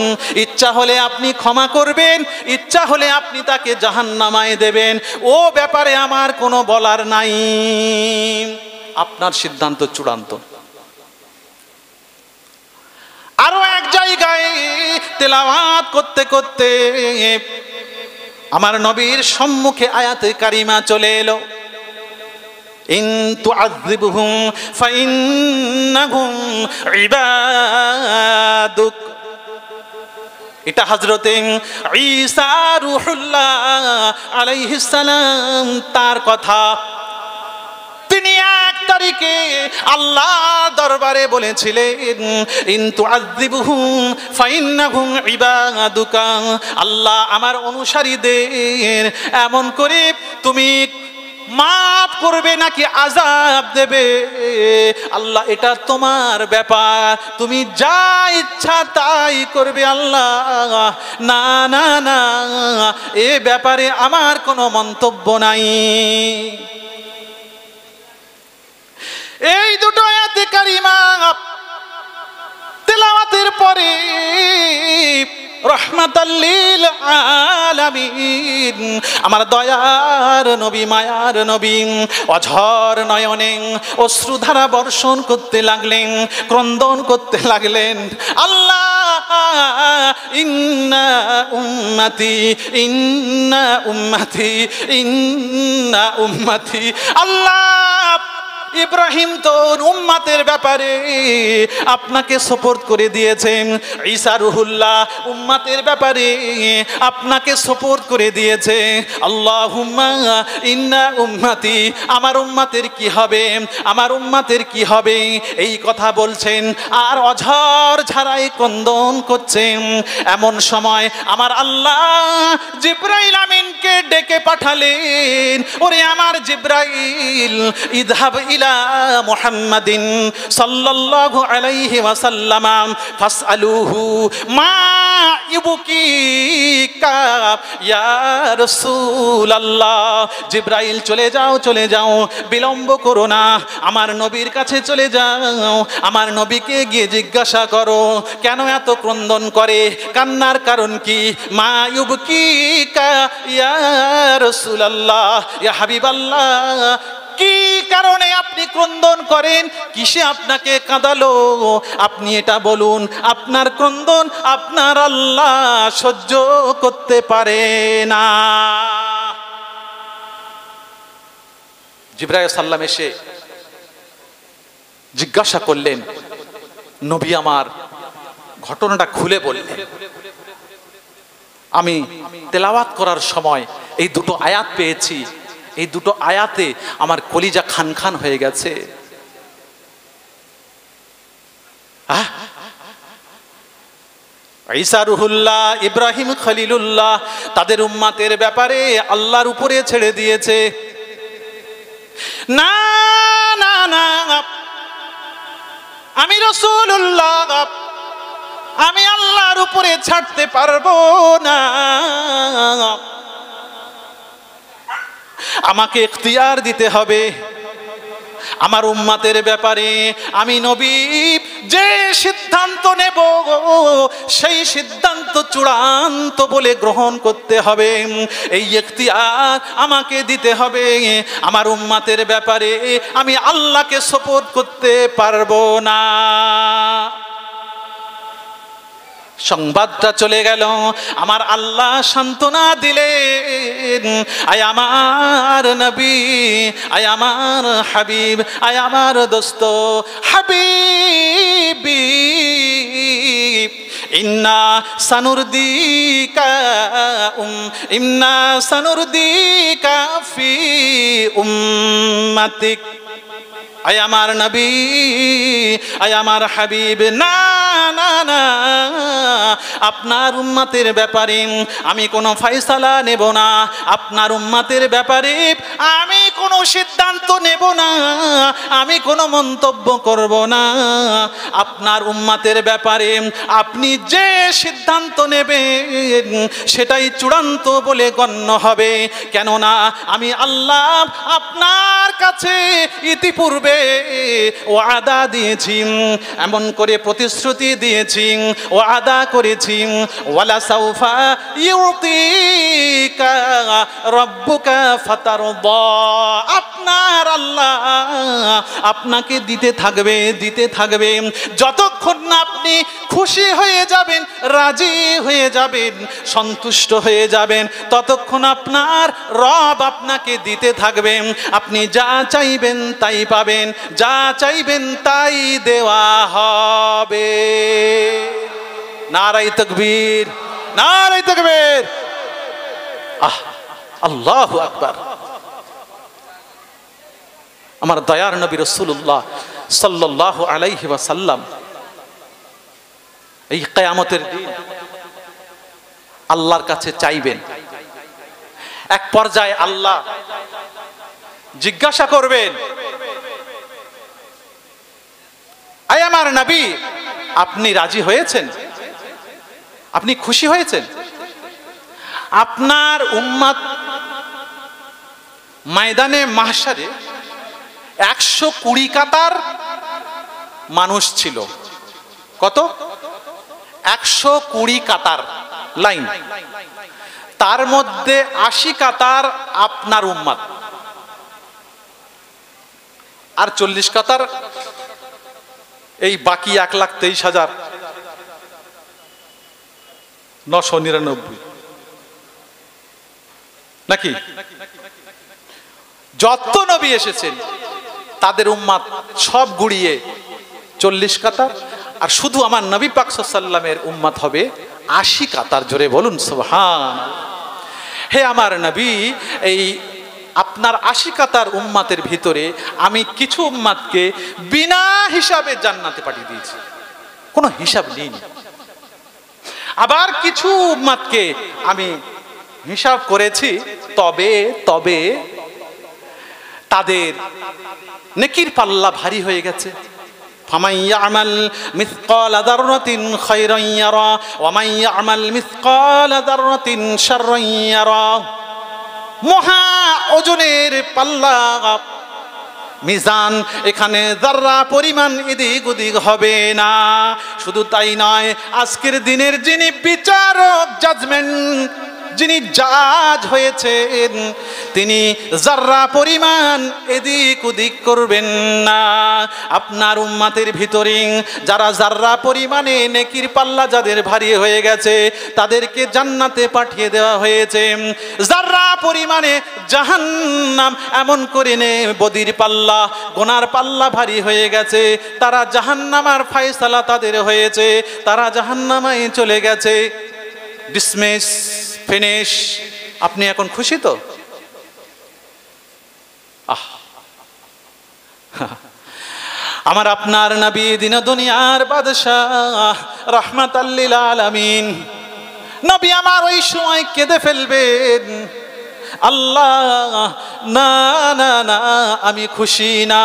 ইচ্ছা হলে আপনি ক্ষমা করবে করবেন ইচ্ছা হলে আপনি তাকে জাহান নামায় দেবেন ও ব্যাপারে আমার কোনো বলার নাই আপনার সিদ্ধান্ত চূড়ান্ত আরো এক জায়গায় তেলাওয়াত করতে করতে আমার নবীর সম্মুখে আয়াতে কারিমা চলে এলো ইন এটা হজরত ঈসা রুহুল্লাহ আলাইহিসালাম তার কথা তিনি এক তারিখে আল্লাহ দরবারে বলেছিলেন আল্লাহ আমার অনুসারীদের এমন করে তুমি মাফ করবে নাকি আজাব দেবে আল্লাহ এটা তোমার ব্যাপার তুমি যা ইচ্ছা তাই করবে আল্লাহ না না না এ ব্যাপারে আমার কোনো মন্তব্য নাই এই দুটো এতে কারিমা তেলাওয়াতের পরে রহমাতাল্লিল আলামিন আমার দয়ার নবী মায়ার নবী অঝর নয়নে অশ্রুধারা বর্ষণ করতে লাগলেন ক্রন্দন করতে লাগলেন আল্লাহ ইন্না উম্মাতি ইন্না উম্মতি ইন্না উম্মতি আল্লাহ ইব্রাহিম তো উম্মাতের ব্যাপারে আপনাকে সোপর্দ করে দিয়েছেন ঈসা রুহুল্লাহ উম্মাতের ব্যাপারে আপনাকে সোপর্দ করে দিয়েছে আল্লাহ ইন্না উম্মাতি আমার উম্মাতের কি হবে আমার উম্মাতের কি হবে এই কথা বলছেন আর অঝর ঝাড়াই কন্দন করছেন এমন সময় আমার আল্লাহ জিব্রাইল আমিনকে ডেকে পাঠালেন ওরে আমার জিব্রাইল ইদহাব ইলা إلى محمد صلى الله عليه وسلم فاسألوه ما يبكيك يا জিবরাইল জিব্রাইল চলে যাও চলে যাও বিলম্ব করো না আমার নবীর কাছে চলে যাও আমার নবীকে গিয়ে জিজ্ঞাসা করো কেন এত ক্রন্দন করে কান্নার কারণ কি মা ইয়া রাসূলুল্লাহ ইয়া হাবিবাল্লাহ কি কারণে আপনি ক্রন্দন করেন কিসে আপনাকে কাঁদালো আপনি এটা বলুন আপনার ক্রন্দন আপনার আল্লাহ সহ্য করতে পারে না জিব্রাহ সাল্লাম এসে জিজ্ঞাসা করলেন নবী আমার ঘটনাটা খুলে বললেন আমি তেলাওয়াত করার সময় এই দুটো আয়াত পেয়েছি এই দুটো আয়াতে আমার কলিজা খান খান হয়ে গেছে আহ রুহুল্লাহ ইব্রাহিম খলিলুল্লাহ তাদের উম্মাতের ব্যাপারে আল্লাহর উপরে ছেড়ে দিয়েছে না না না আমি রসুল্লাহ আমি আল্লাহর উপরে ছাড়তে পারবো না আমাকে এখতিয়ার দিতে হবে আমার উম্মাতের ব্যাপারে আমি নবী যে সিদ্ধান্ত নেব সেই সিদ্ধান্ত চূড়ান্ত বলে গ্রহণ করতে হবে এই এখতিয়ার আমাকে দিতে হবে আমার উম্মাতের ব্যাপারে আমি আল্লাহকে সপোর্ট করতে পারবো না সংবাদটা চলে গেল আমার আল্লাহ সান্ত্বনা দিলেন আয় আমার নবী আয় আমার হাবিব আয় আমার দোস্ত হাবিব ইন্না সানুরদি উম ইন্না সানুরদি ফি উম্মাতিক আয় আমার নবী আয় আমার হাবিব না না না আপনার উম্মাতের ব্যাপারে আমি কোনো ফয়সালা নেব না আপনার উম্মাতের ব্যাপারে আমি কোনো সিদ্ধান্ত নেব না আমি কোনো মন্তব্য করব না আপনার উম্মাতের ব্যাপারে আপনি যে সিদ্ধান্ত নেবেন সেটাই চূড়ান্ত বলে গণ্য হবে কেননা আমি আল্লাহ আপনার কাছে ইতিপূর্বে ও আদা দিয়েছি এমন করে প্রতিশ্রুতি দিয়েছি ও আদা করেছি ওয়ালা সাউফা ইউতিকা রব্বুকা ফাতার আপনার আল্লাহ আপনাকে দিতে থাকবে দিতে থাকবে যতক্ষণ না আপনি খুশি হয়ে যাবেন রাজি হয়ে যাবেন সন্তুষ্ট হয়ে যাবেন ততক্ষণ আপনার রব আপনাকে দিতে থাকবেন আপনি যা চাইবেন তাই পাবেন বলেন যা চাইবেন তাই দেওয়া হবে নারাই তকবীর নারাই তকবীর আহ আল্লাহ আকবার আমার দয়ার নবী রসুল্লাহ সাল্লাহ আলাইহি সাল্লাম এই কেয়ামতের দিন আল্লাহর কাছে চাইবেন এক পর্যায়ে আল্লাহ জিজ্ঞাসা করবেন হায় আমার নাবি আপনি রাজি হয়েছেন আপনি খুশি হয়েছেন আপনার উম্মাদ ময়দানে মাহসারে একশো কুড়ি কাতার মানুষ ছিল কত একশো কুড়ি কাতার লাইন তার মধ্যে আশি কাতার আপনার উম্মাদ আর চল্লিশ কাতার এই বাকি এক লাখ তেইশ হাজার নশো নিরানব্বই নাকি যত নবী এসেছেন তাদের উম্মাদ সব গুড়িয়ে চল্লিশ কাতার আর শুধু আমার নবী পাক সাল্লামের উম্মাদ হবে আশি কাতার জোরে বলুন সোহান হে আমার নবী এই আপনার আশিকাতার উম্মাতের ভিতরে আমি কিছু উম্মাতকে বিনা হিসাবে জান্নাতে পাঠিয়ে দিয়েছি কোনো হিসাব নেই আবার কিছু উম্মাতকে আমি হিসাব করেছি তবে তবে তাদের নেকির পাল্লা ভারী হয়ে গেছে فمن ওজনের পাল্লা মিজান এখানে যার্রা পরিমাণ এদিক ওদিক হবে না শুধু তাই নয় আজকের দিনের যিনি বিচারক জাজমেন্ট যিনি জাজ হয়েছেন তিনি যার্রা পরিমাণ এদিক ওদিক করবেন না আপনার উম্মাতের ভিতরিং যারা যার্রা পরিমাণে নেকির পাল্লা যাদের ভারী হয়ে গেছে তাদেরকে জান্নাতে পাঠিয়ে দেওয়া হয়েছে যার্রা পরিমাণে জাহান্নাম এমন করে নে বদির পাল্লা গোনার পাল্লা ভারী হয়ে গেছে তারা জাহান্নামার ফায়সালা তাদের হয়েছে তারা জাহান্নামায় চলে গেছে ডিসমিস ফিনিশ আপনি এখন খুশি তো আমার আপনার নবী দিন দুনিয়ার বাদশাহ রহমত আলমিন নবী আমার ওই সময় কেঁদে ফেলবেন আল্লাহ না না না আমি খুশি না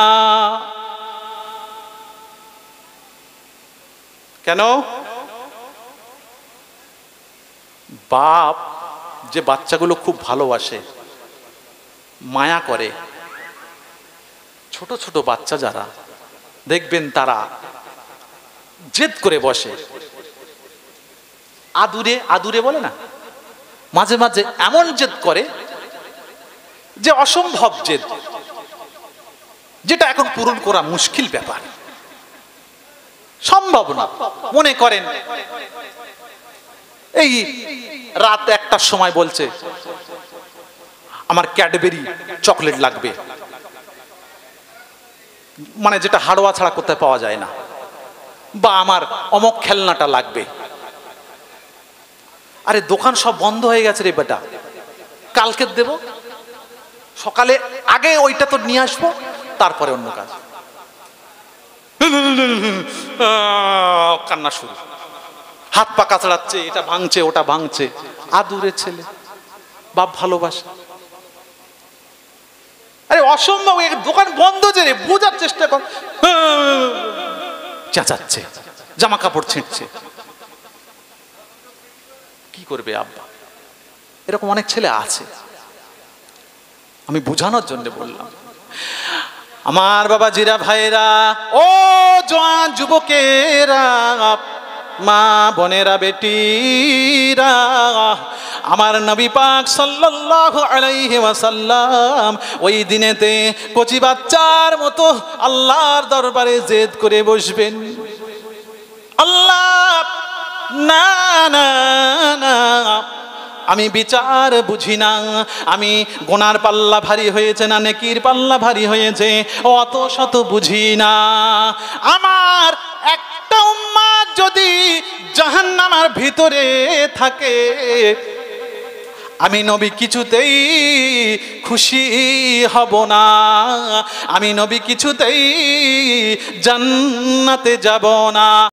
কেন বাপ যে বাচ্চাগুলো খুব ভালোবাসে মায়া করে ছোট ছোট বাচ্চা যারা দেখবেন তারা জেদ করে বসে আদুরে আদুরে বলে না মাঝে মাঝে এমন জেদ করে যে অসম্ভব জেদ যেটা এখন পূরণ করা মুশকিল ব্যাপার সম্ভব না মনে করেন এই রাত একটার সময় বলছে আমার ক্যাডবেরি চকলেট লাগবে মানে যেটা হাড়োয়া ছাড়া কোথায় পাওয়া যায় না বা আমার অমক খেলনাটা লাগবে আরে দোকান সব বন্ধ হয়ে গেছে রে বেটা কালকে দেব সকালে আগে ওইটা তো নিয়ে আসবো তারপরে অন্য কাজ কান্না শুরু হাত পা কাচড়াচ্ছে এটা ভাঙছে ওটা ভাঙছে আদুরে ছেলে বাপ ভালোবাসে আরে অসম্ভব দোকান বন্ধ যে রে বোঝার চেষ্টা কর চেঁচাচ্ছে জামা কাপড় ছিঁড়ছে কি করবে আব্বা এরকম অনেক ছেলে আছে আমি বোঝানোর জন্য বললাম আমার বাবা জিরা ভাইরা ও জোয়ান যুবকেরা মা বোনেরা বেটিরা আমার নবী পাক সাল্লাহ আলাইহি ওয়াসাল্লাম ওই দিনেতে কচি বাচ্চার মতো আল্লাহর দরবারে জেদ করে বসবেন আল্লাহ না না না আমি বিচার বুঝি না আমি গোনার পাল্লা ভারী হয়েছে না নেকির পাল্লা ভারী হয়েছে অত শত বুঝি না আমার একটা উম্মা যদি জাহান্নামার ভিতরে থাকে আমি নবী কিছুতেই খুশি হব না আমি নবী কিছুতেই জান্নাতে যাব না